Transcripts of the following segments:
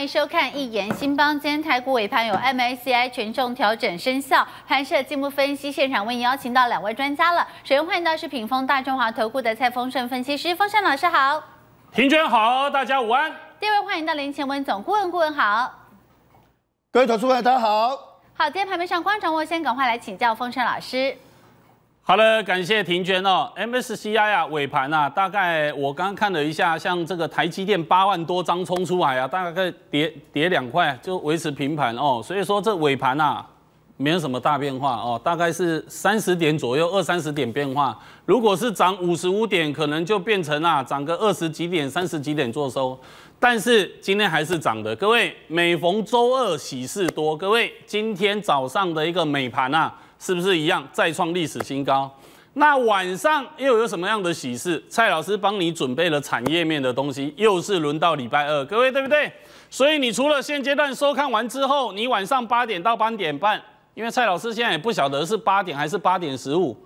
欢迎收看《一言新邦》。今天台股尾盘有 MSCI 权重调整生效，盘设进步分析。现场为您邀请到两位专家了，首先欢迎到是屏风大中华投顾的蔡丰盛分析师，丰盛老师好。听娟好，大家午安。第二位欢迎到林前文总顾问，顾问好。各位投资朋友大家好。好，今天盘面上，观众我先赶快来请教丰盛老师。好了，感谢庭娟哦。MSCI 啊，尾盘啊，大概我刚刚看了一下，像这个台积电八万多张冲出来啊，大概跌跌两块就维持平盘哦。所以说这尾盘呐，没有什么大变化哦，大概是三十点左右，二三十点变化。如果是涨五十五点，可能就变成啊涨个二十几点、三十几点做收。但是今天还是涨的，各位每逢周二喜事多，各位今天早上的一个美盘啊。是不是一样再创历史新高？那晚上又有什么样的喜事？蔡老师帮你准备了产业面的东西，又是轮到礼拜二，各位对不对？所以你除了现阶段收看完之后，你晚上八点到八点半，因为蔡老师现在也不晓得是八点还是八点十五，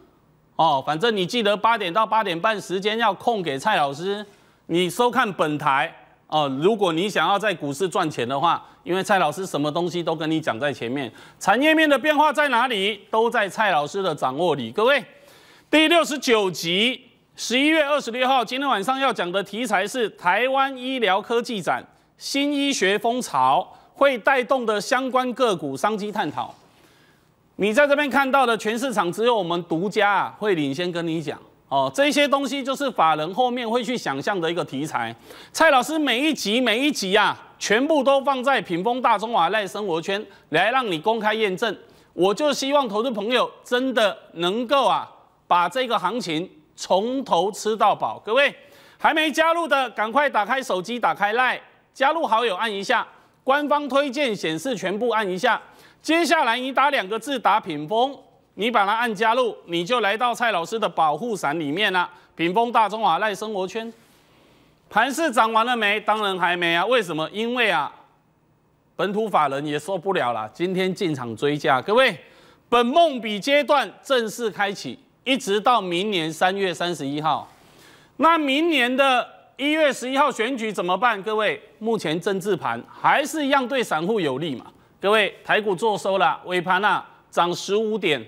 哦，反正你记得八点到八点半时间要空给蔡老师，你收看本台。哦，如果你想要在股市赚钱的话，因为蔡老师什么东西都跟你讲在前面，产业面的变化在哪里，都在蔡老师的掌握里。各位，第六十九集，十一月二十六号，今天晚上要讲的题材是台湾医疗科技展，新医学风潮会带动的相关个股商机探讨。你在这边看到的全市场只有我们独家会领先跟你讲。哦，这些东西就是法人后面会去想象的一个题材。蔡老师每一集每一集呀，全部都放在屏风大中华赖生活圈来让你公开验证。我就希望投资朋友真的能够啊，把这个行情从头吃到饱。各位还没加入的，赶快打开手机，打开赖，加入好友，按一下官方推荐显示全部按一下。接下来你打两个字，打屏风。你把它按加入，你就来到蔡老师的保护伞里面了。屏风大中华赖生活圈，盘市涨完了没？当然还没啊。为什么？因为啊，本土法人也受不了了。今天进场追加，各位，本梦比阶段正式开启，一直到明年三月三十一号。那明年的一月十一号选举怎么办？各位，目前政治盘还是一样对散户有利嘛？各位，台股做收了，尾盘啊涨十五点。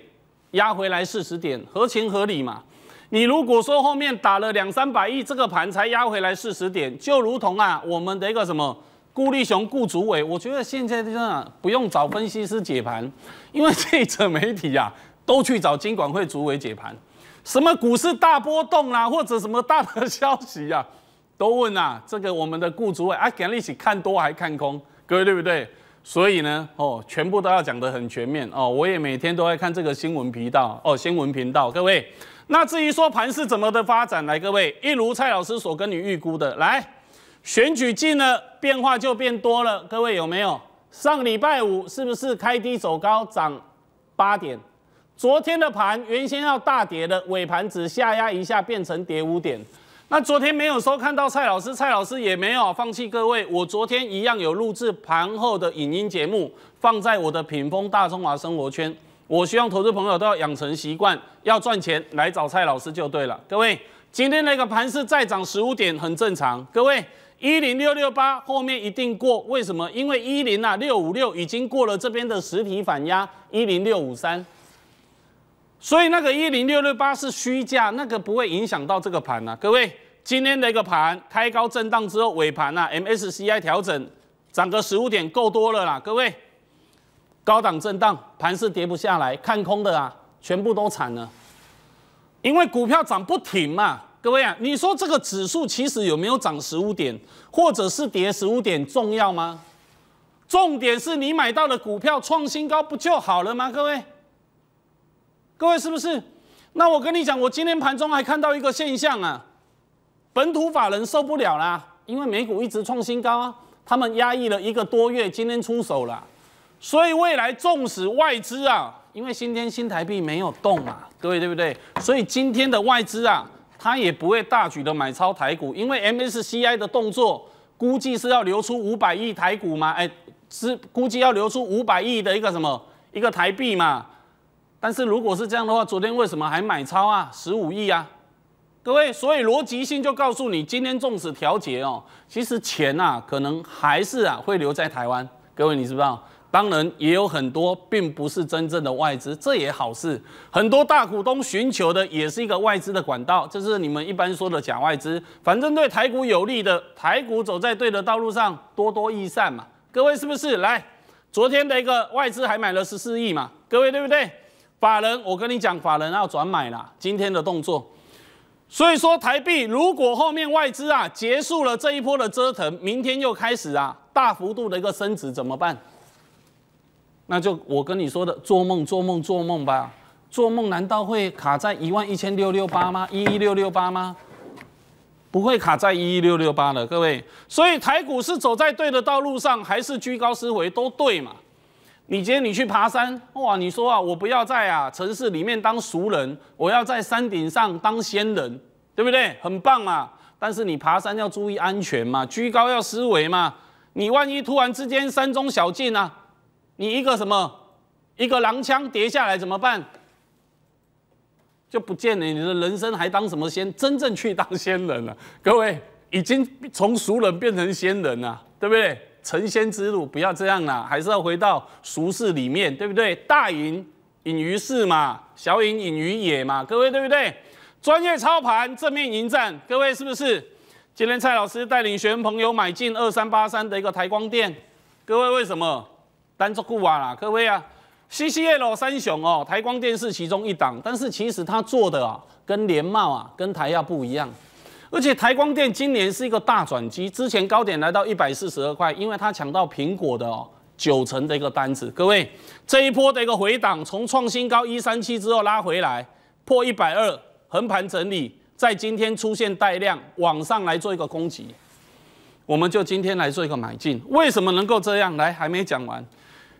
压回来四十点，合情合理嘛？你如果说后面打了两三百亿这个盘才压回来四十点，就如同啊，我们的一个什么顾立雄顾主委，我觉得现在就不用找分析师解盘，因为这者媒体啊都去找金管会主委解盘，什么股市大波动啦，或者什么大的消息呀，都问啊这个我们的顾主委啊，看一起看多还看空，各位对不对？所以呢，哦，全部都要讲得很全面哦。我也每天都在看这个新闻频道哦，新闻频道各位。那至于说盘是怎么的发展来，各位一如蔡老师所跟你预估的来，选举进了，变化就变多了。各位有没有？上礼拜五是不是开低走高，涨八点？昨天的盘原先要大跌的，尾盘只下压一下，变成跌五点。那昨天没有收看到蔡老师，蔡老师也没有放弃各位。我昨天一样有录制盘后的影音节目，放在我的品风大中华生活圈。我希望投资朋友都要养成习惯，要赚钱来找蔡老师就对了。各位，今天那个盘是再涨十五点，很正常。各位，一零六六八后面一定过，为什么？因为一零啊六五六已经过了这边的实体反压，一零六五三。所以那个一零六六八是虚价，那个不会影响到这个盘啊。各位，今天的一个盘开高震荡之后，尾盘啊，MSCI 调整涨个十五点够多了啦。各位，高档震荡盘是跌不下来看空的啊，全部都惨了，因为股票涨不停嘛。各位啊，你说这个指数其实有没有涨十五点，或者是跌十五点重要吗？重点是你买到的股票创新高不就好了吗？各位。各位是不是？那我跟你讲，我今天盘中还看到一个现象啊，本土法人受不了啦，因为美股一直创新高啊，他们压抑了一个多月，今天出手了。所以未来纵使外资啊，因为今天新台币没有动嘛，各位对不对？所以今天的外资啊，他也不会大举的买超台股，因为 MSCI 的动作估计是要流出五百亿台股嘛，哎，是估计要流出五百亿的一个什么一个台币嘛。但是如果是这样的话，昨天为什么还买超啊？十五亿啊！各位，所以逻辑性就告诉你，今天纵使调节哦，其实钱呐，可能还是啊会留在台湾。各位，你知不知道？当然也有很多，并不是真正的外资，这也好事。很多大股东寻求的也是一个外资的管道，这是你们一般说的假外资。反正对台股有利的，台股走在对的道路上，多多益善嘛。各位是不是？来，昨天的一个外资还买了十四亿嘛？各位对不对？法人，我跟你讲，法人要转买了今天的动作。所以说，台币如果后面外资啊结束了这一波的折腾，明天又开始啊大幅度的一个升值，怎么办？那就我跟你说的，做梦做梦做梦吧。做梦难道会卡在一万一千六六八吗？一一六六八吗？不会卡在一一六六八的，各位。所以台股是走在对的道路上，还是居高思回，都对嘛。你今天你去爬山，哇！你说啊，我不要在啊城市里面当俗人，我要在山顶上当仙人，对不对？很棒啊！但是你爬山要注意安全嘛，居高要思维嘛。你万一突然之间山中小径啊，你一个什么一个狼枪跌下来怎么办？就不见你，你的人生还当什么仙？真正去当仙人了，各位已经从俗人变成仙人了，对不对？成仙之路不要这样啦，还是要回到俗世里面，对不对？大隐隐于市嘛，小隐隐于野嘛，各位对不对？专业操盘，正面迎战，各位是不是？今天蔡老师带领学员朋友买进二三八三的一个台光电，各位为什么？单足固瓦啦，各位啊，CCL 三雄哦，台光电视其中一档，但是其实它做的啊，跟联茂啊，跟台亚不一样。而且台光电今年是一个大转机，之前高点来到一百四十二块，因为它抢到苹果的九成的一个单子。各位，这一波的一个回档，从创新高一三七之后拉回来，破一百二，横盘整理，在今天出现带量往上来做一个攻击，我们就今天来做一个买进。为什么能够这样来？还没讲完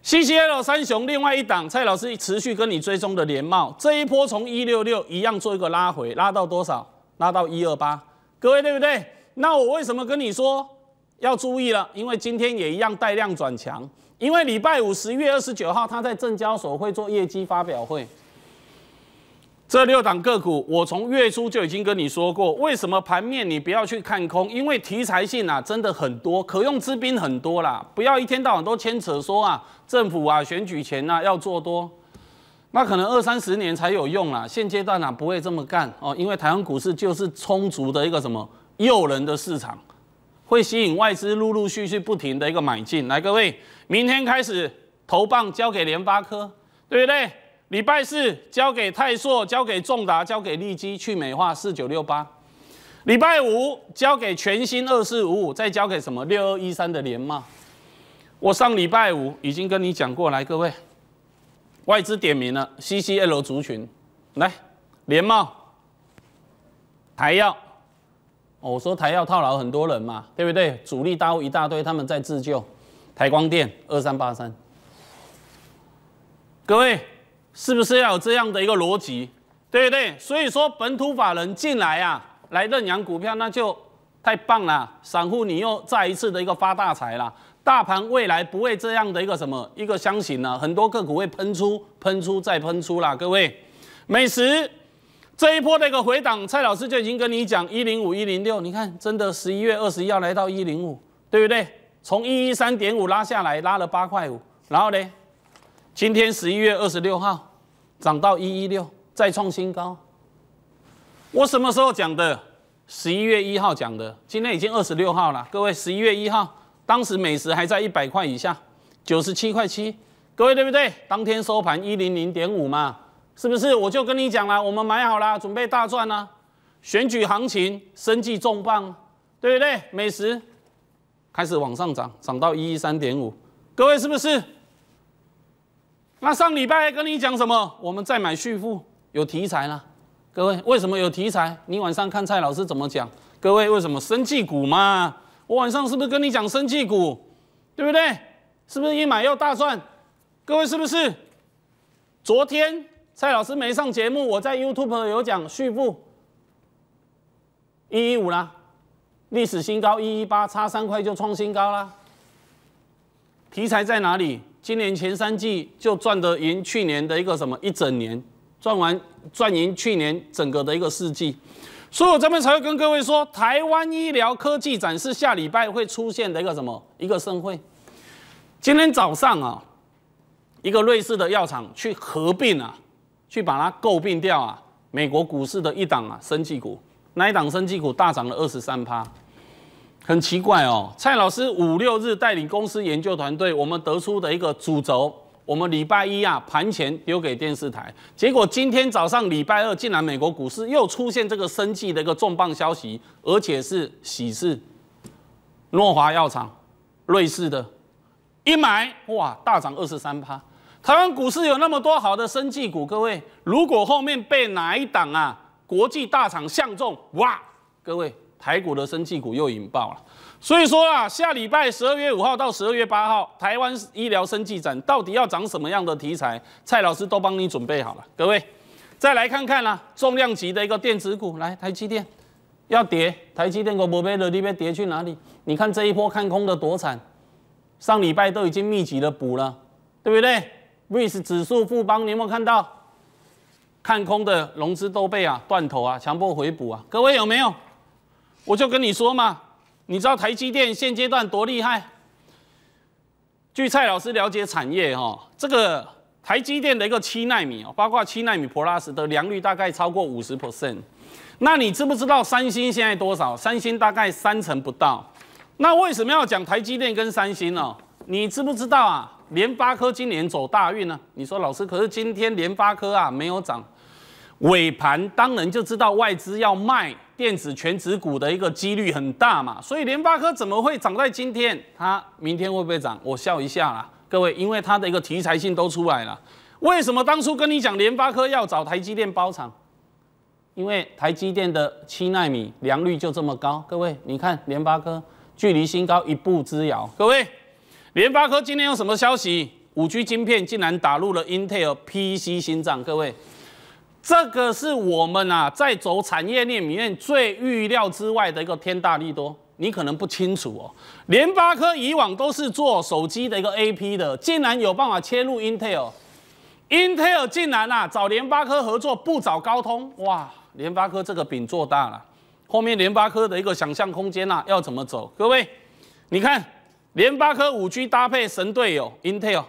，CCL 三雄另外一档，蔡老师持续跟你追踪的联茂，这一波从一六六一样做一个拉回，拉到多少？拉到一二八。各位对不对？那我为什么跟你说要注意了？因为今天也一样带量转强，因为礼拜五十月二十九号他在证交所会做业绩发表会。这六档个股，我从月初就已经跟你说过，为什么盘面你不要去看空？因为题材性啊真的很多，可用之兵很多啦，不要一天到晚都牵扯说啊政府啊选举前啊要做多。那可能二三十年才有用啦。现阶段呢不会这么干哦，因为台湾股市就是充足的一个什么诱人的市场，会吸引外资陆陆续续不停的一个买进来。各位，明天开始投棒交给联发科，对不对？礼拜四交给泰硕，交给重达，交给利基去美化四九六八，礼拜五交给全新二四五五，再交给什么六二一三的联吗？我上礼拜五已经跟你讲过来各位。外资点名了，CCL 族群，来联茂、台药，我说台药套牢很多人嘛，对不对？主力大户一大堆，他们在自救。台光电二三八三，各位是不是要有这样的一个逻辑，对不对？所以说本土法人进来啊，来认养股票，那就太棒了。散户你又再一次的一个发大财了。大盘未来不会这样的一个什么一个箱型呢？很多个股会喷出、喷出再喷出啦！各位，美食这一波的一个回档，蔡老师就已经跟你讲一零五一零六，你看真的十一月二十一要来到一零五，对不对？从一一三点五拉下来，拉了八块五，然后呢，今天十一月二十六号涨到一一六，再创新高。我什么时候讲的？十一月一号讲的，今天已经二十六号了，各位，十一月一号。当时美食还在一百块以下，九十七块七，各位对不对？当天收盘一零零点五嘛，是不是？我就跟你讲了，我们买好了，准备大赚呢。选举行情，升计重磅，对不对？美食开始往上涨，涨到一一三点五，各位是不是？那上礼拜跟你讲什么？我们再买续付，有题材啦。各位为什么有题材？你晚上看蔡老师怎么讲？各位为什么生技股嘛？我晚上是不是跟你讲生技股，对不对？是不是一买又大赚？各位是不是？昨天蔡老师没上节目，我在 YouTube 有讲续付一一五啦，历史新高一一八，差三块就创新高啦。题材在哪里？今年前三季就赚得赢去年的一个什么一整年，赚完赚赢去年整个的一个四季。所以我这边才会跟各位说，台湾医疗科技展示下礼拜会出现的一个什么一个盛会。今天早上啊，一个瑞士的药厂去合并啊，去把它诟病掉啊，美国股市的一档啊，生技股那一档生技股大涨了二十三趴，很奇怪哦。蔡老师五六日带领公司研究团队，我们得出的一个主轴。我们礼拜一啊，盘前丢给电视台，结果今天早上礼拜二，竟然美国股市又出现这个生计的一个重磅消息，而且是喜事，诺华药厂，瑞士的，一买哇，大涨二十三趴。台湾股市有那么多好的生计股，各位如果后面被哪一档啊，国际大厂相中，哇，各位台股的生计股又引爆了。所以说啊，下礼拜十二月五号到十二月八号，台湾医疗生技展到底要涨什么样的题材？蔡老师都帮你准备好了。各位，再来看看啊，重量级的一个电子股，来台积电，要跌，台积电搞不被了，你被跌去哪里？你看这一波看空的多惨，上礼拜都已经密集的补了，对不对？VIS 指数富邦，你有没有看到？看空的融资都被啊断头啊，强迫回补啊，各位有没有？我就跟你说嘛。你知道台积电现阶段多厉害？据蔡老师了解产业，哈，这个台积电的一个七纳米哦，包括七纳米 plus 的良率大概超过五十 percent。那你知不知道三星现在多少？三星大概三成不到。那为什么要讲台积电跟三星呢？你知不知道啊？联发科今年走大运啊？你说老师，可是今天联发科啊没有涨，尾盘当然就知道外资要卖。电子全值股的一个几率很大嘛，所以联发科怎么会长在今天？它明天会不会涨？我笑一下啦，各位，因为它的一个题材性都出来了。为什么当初跟你讲联发科要找台积电包场？因为台积电的七纳米良率就这么高。各位，你看联发科距离新高一步之遥。各位，联发科今天有什么消息？五 G 晶片竟然打入了 Intel PC 心脏，各位。这个是我们啊在走产业链里面最预料之外的一个天大利多，你可能不清楚哦。联发科以往都是做手机的一个 A P 的，竟然有办法切入 Intel，Intel 竟然啊找联发科合作不找高通，哇，联发科这个饼做大了，后面联发科的一个想象空间呐要怎么走？各位，你看联发科五 G 搭配神队友 Intel。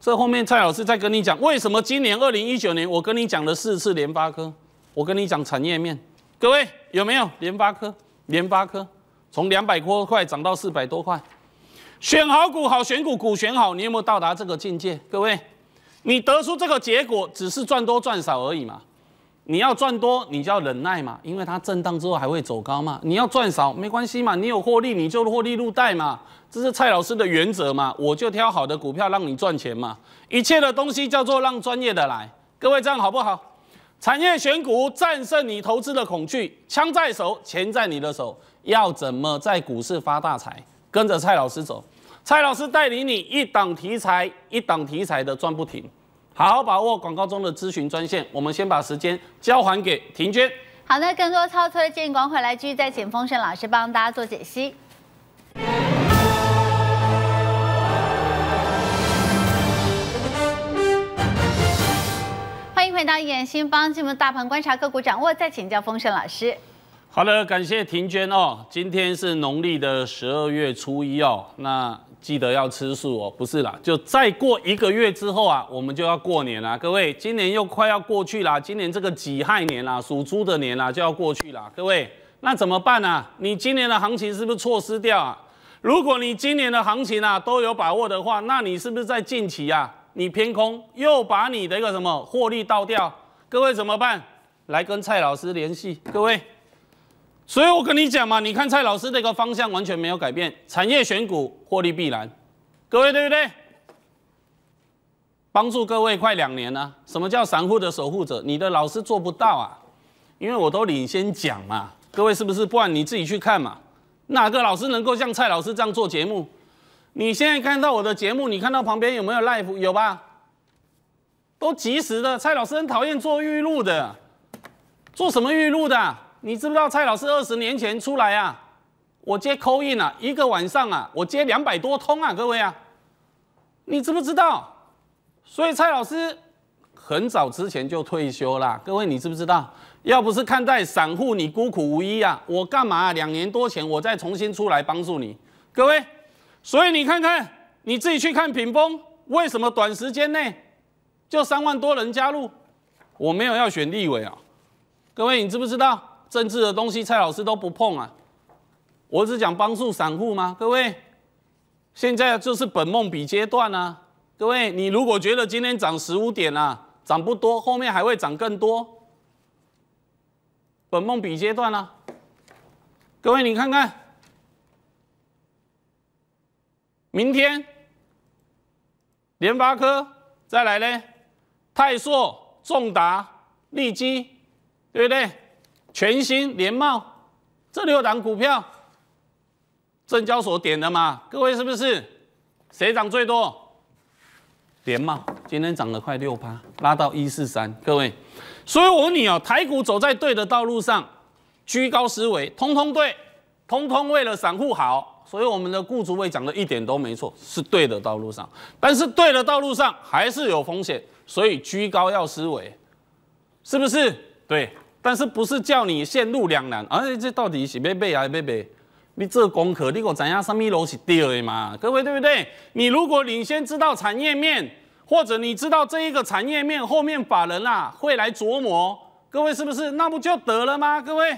这后面蔡老师再跟你讲，为什么今年二零一九年我跟你讲了四次联发科，我跟你讲产业面，各位有没有联发科？联发科从两百多块涨到四百多块，选好股好，选股股选好，你有没有到达这个境界？各位，你得出这个结果只是赚多赚少而已嘛？你要赚多，你就要忍耐嘛，因为它震荡之后还会走高嘛。你要赚少没关系嘛，你有获利，你就获利入袋嘛。这是蔡老师的原则嘛，我就挑好的股票让你赚钱嘛。一切的东西叫做让专业的来，各位这样好不好？产业选股战胜你投资的恐惧，枪在手，钱在你的手，要怎么在股市发大财？跟着蔡老师走，蔡老师带领你一档题材一档题材的赚不停。好好把握广告中的咨询专线。我们先把时间交还给婷娟。好，的，更多操的建议，广回来继续再请风盛老师帮大家做解析。欢迎回到演新帮，进入大盘观察个股掌握，再请教风盛老师。好的，感谢婷娟哦。今天是农历的十二月初一哦，那。记得要吃素哦，不是啦，就再过一个月之后啊，我们就要过年啦。各位，今年又快要过去啦，今年这个己亥年啦，属猪的年啦，就要过去啦。各位，那怎么办呢？你今年的行情是不是错失掉啊？如果你今年的行情啊都有把握的话，那你是不是在近期啊你偏空又把你的一个什么获利倒掉？各位怎么办？来跟蔡老师联系，各位。所以，我跟你讲嘛，你看蔡老师这个方向完全没有改变，产业选股获利必然，各位对不对？帮助各位快两年了，什么叫散户的守护者？你的老师做不到啊，因为我都领先讲嘛，各位是不是？不然你自己去看嘛，哪个老师能够像蔡老师这样做节目？你现在看到我的节目，你看到旁边有没有 live？有吧？都及时的。蔡老师很讨厌做预录的，做什么预录的？你知不知道蔡老师二十年前出来啊？我接 c 印 in 啊，一个晚上啊，我接两百多通啊，各位啊，你知不知道？所以蔡老师很早之前就退休啦，各位你知不知道？要不是看待散户你孤苦无依啊，我干嘛两年多前我再重新出来帮助你？各位，所以你看看你自己去看屏风，为什么短时间内就三万多人加入？我没有要选立委啊，各位你知不知道？政治的东西，蔡老师都不碰啊。我只讲帮助散户吗？各位，现在就是本梦比阶段啊。各位，你如果觉得今天涨十五点啊，涨不多，后面还会涨更多。本梦比阶段啊，各位你看看，明天联发科再来嘞，泰硕、重达、利基，对不对？全新联茂，这六有股票，证交所点的嘛？各位是不是？谁涨最多？联茂今天涨了快六八，拉到一四三。各位，所以我问你哦，台股走在对的道路上，居高思维，通通对，通通为了散户好。所以我们的顾主位讲的一点都没错，是对的道路上。但是对的道路上还是有风险，所以居高要思维，是不是？对。但是不是叫你陷入两难，而且这到底是要买还是要买？你做功课，你够知影什么路是对的嘛？各位对不对？你如果领先知道产业面，或者你知道这一个产业面后面法人啊会来琢磨，各位是不是？那不就得了吗？各位，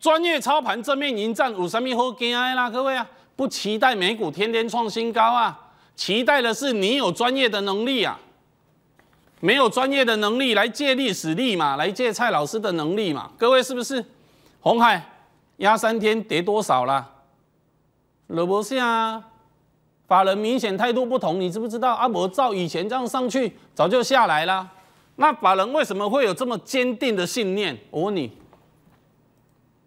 专业操盘正面迎战，有什么好惊的啦？各位啊，不期待美股天天创新高啊，期待的是你有专业的能力啊。没有专业的能力来借历史力嘛，来借蔡老师的能力嘛？各位是不是？红海压三天跌多少了？落不下。法人明显态度不同，你知不知道？阿伯照以前这样上去，早就下来了。那法人为什么会有这么坚定的信念？我问你。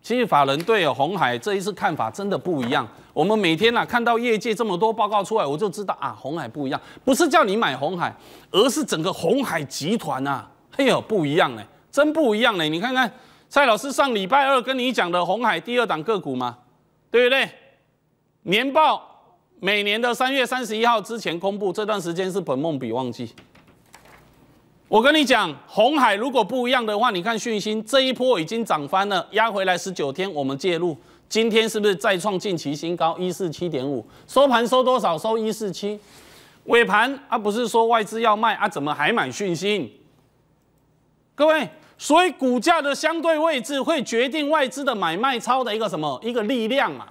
其实法人对红海这一次看法真的不一样。我们每天呐看到业界这么多报告出来，我就知道啊，红海不一样，不是叫你买红海，而是整个红海集团呐，嘿呦不一样哎，真不一样哎，你看看蔡老师上礼拜二跟你讲的红海第二档个股吗？对不对？年报每年的三月三十一号之前公布，这段时间是本梦比旺季。我跟你讲，红海如果不一样的话，你看讯星这一波已经涨翻了，压回来十九天，我们介入。今天是不是再创近期新高？一四七点五，收盘收多少？收一四七，尾盘啊，不是说外资要卖啊，怎么还满讯心？各位，所以股价的相对位置会决定外资的买卖超的一个什么一个力量嘛？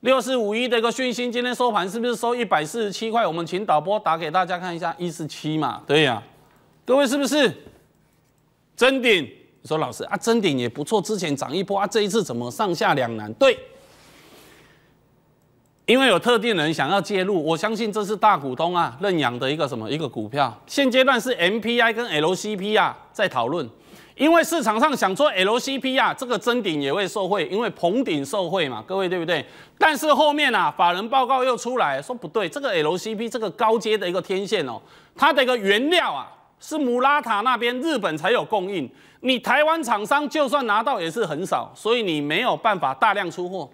六四五一的一个讯心，今天收盘是不是收一百四十七块？我们请导播打给大家看一下，一四七嘛，对呀，各位是不是？真顶。说老师啊，真顶也不错，之前涨一波啊，这一次怎么上下两难？对，因为有特定人想要介入，我相信这是大股东啊认养的一个什么一个股票。现阶段是 MPI 跟 LCP 啊在讨论，因为市场上想做 LCP 啊，这个真顶也会受惠，因为棚顶受惠嘛，各位对不对？但是后面啊，法人报告又出来说不对，这个 LCP 这个高阶的一个天线哦，它的一个原料啊是姆拉塔那边日本才有供应。你台湾厂商就算拿到也是很少，所以你没有办法大量出货。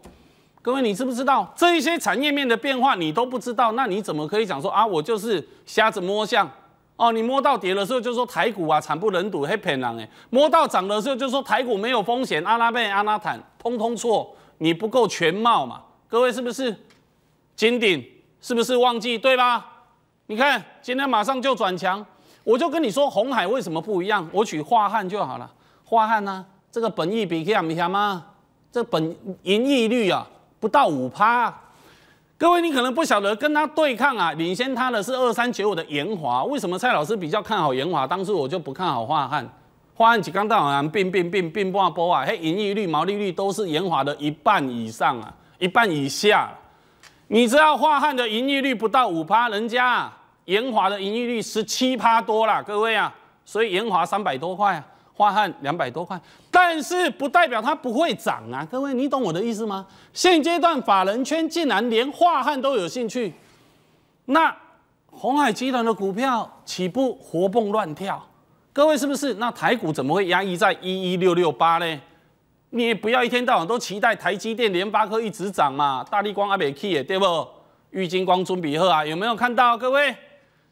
各位，你知不知道这一些产业面的变化你都不知道？那你怎么可以讲说啊，我就是瞎子摸象？哦，你摸到跌的时候就说台股啊惨不忍睹，黑皮狼哎；摸到涨的时候就说台股没有风险，阿拉贝阿拉坦通通错，你不够全貌嘛？各位是不是？金鼎是不是忘记对吧？你看今天马上就转强。我就跟你说，红海为什么不一样？我取化瀚就好了。化瀚呢，这个本益比什么？这本盈利率啊，不到五趴。各位，你可能不晓得，跟他对抗啊，领先他的是二三九五的延华。为什么蔡老师比较看好延华？当时我就不看好化汉。化汉几刚到啊？变变变变波波啊！嘿，盈利率、毛利率都是延华的一半以上啊，一半以下。你知道化汉的盈利率不到五趴，人家。延华的盈利率十七趴多啦，各位啊，所以延华三百多块啊，华汉两百多块，但是不代表它不会涨啊，各位，你懂我的意思吗？现阶段法人圈竟然连华汉都有兴趣，那红海集团的股票岂不活蹦乱跳？各位是不是？那台股怎么会压抑在一一六六八呢？你也不要一天到晚都期待台积电、联发科一直涨嘛，大力光、阿美 K 耶，对不？玉金光、尊比克啊，有没有看到各位？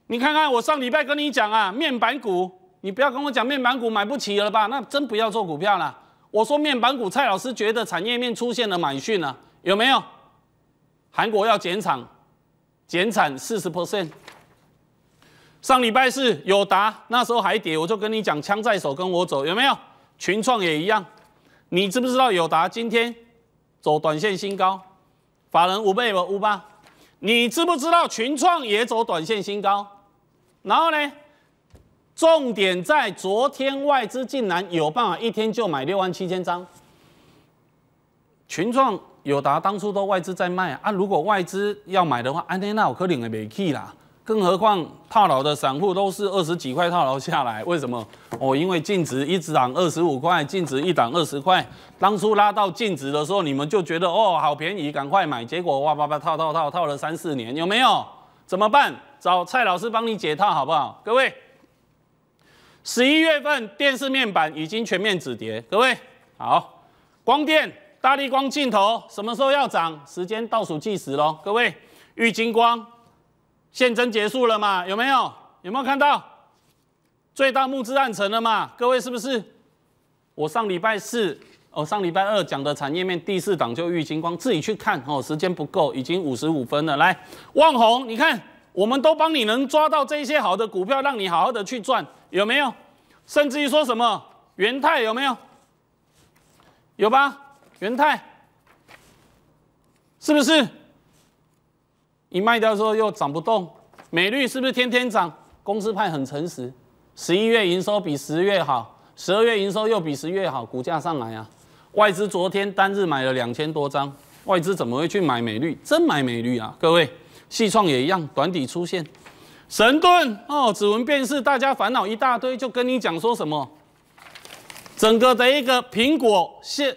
你看看，我上礼拜跟你讲啊，面板股，你不要跟我讲面板股买不起了吧？那真不要做股票了。我说面板股，蔡老师觉得产业面出现了满讯了，有没有？韩国要减产，减产四十 percent。上礼拜是有达，那时候还跌，我就跟你讲枪在手，跟我走，有没有？群创也一样，你知不知道有达今天走短线新高，法人五倍吧，五八。你知不知道群创也走短线新高？然后呢？重点在昨天外资竟然有办法一天就买六万七千张。群创友达当初都外资在卖啊，如果外资要买的话，天那我可能也没去啦。更何况套牢的散户都是二十几块套牢下来，为什么？哦，因为净值一涨二十五块，净值一涨二十块，当初拉到净值的时候，你们就觉得哦好便宜，赶快买，结果哇哇哇，套套套套了三四年，有没有？怎么办？找蔡老师帮你解套好不好？各位，十一月份电视面板已经全面止跌。各位好，光电大力光镜头什么时候要涨？时间倒数计时喽，各位。裕金光现真结束了嘛？有没有？有没有看到最大募资暗成了嘛？各位是不是？我上礼拜四哦，上礼拜二讲的产业面第四档就裕金光，自己去看哦。时间不够，已经五十五分了。来，旺宏，你看。我们都帮你能抓到这些好的股票，让你好好的去赚，有没有？甚至于说什么元泰有没有？有吧？元泰是不是？你卖掉之后又涨不动？美绿是不是天天涨？公司派很诚实，十一月营收比十月好，十二月营收又比十月好，股价上来啊！外资昨天单日买了两千多张，外资怎么会去买美绿？真买美绿啊，各位！系创也一样，短底出现。神盾哦，指纹辨识，大家烦恼一大堆，就跟你讲说什么？整个的一个苹果是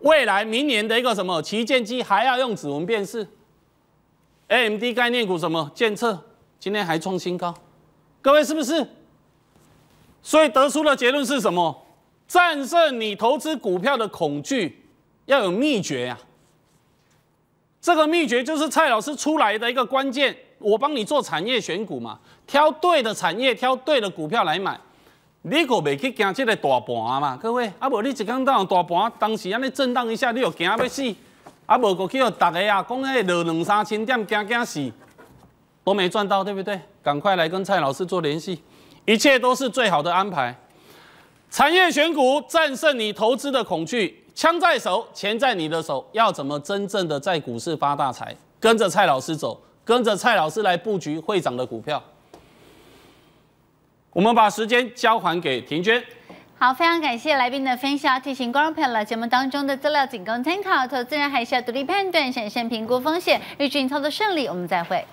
未来明年的一个什么旗舰机还要用指纹辨识？AMD 概念股什么？建测今天还创新高，各位是不是？所以得出的结论是什么？战胜你投资股票的恐惧，要有秘诀呀。这个秘诀就是蔡老师出来的一个关键，我帮你做产业选股嘛，挑对的产业，挑对的股票来买，你可袂去惊这个大盘嘛，各位，啊无你一看到大盘当时安尼震荡一下，你又惊要死，啊无过去哦，大家啊讲哎落两三千点惊惊死，都没赚到，对不对？赶快来跟蔡老师做联系，一切都是最好的安排，产业选股战胜你投资的恐惧。枪在手，钱在你的手，要怎么真正的在股市发大财？跟着蔡老师走，跟着蔡老师来布局会涨的股票。我们把时间交还给婷娟。好，非常感谢来宾的分享。提醒观众朋友，节目当中的资料仅供参考，投资人还是要独立判断、审慎评估风险，预祝你操作顺利。我们再会。